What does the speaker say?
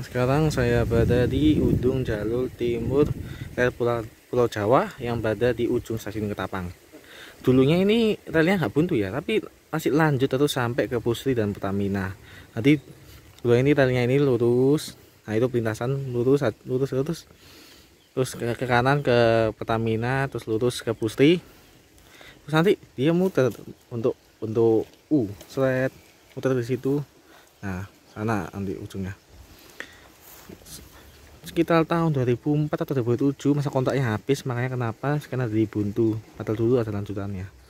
Sekarang saya berada di ujung jalur timur rel Pulau, Pulau Jawa yang berada di ujung stasiun Ketapang. Dulunya ini relnya nggak buntu ya, tapi masih lanjut terus sampai ke Pusri dan Pertamina. Nanti dulu ini relnya ini lurus, nah itu perlintasan lurus, lurus, lurus, terus ke, ke kanan ke Pertamina, terus lurus ke Pusri. Terus nanti dia muter untuk untuk U, uh, seret muter di situ. Nah, sana nanti ujungnya sekitar tahun 2004 atau 2007 masa kontaknya habis makanya kenapa sekarang di buntu padahal dulu ada lanjutannya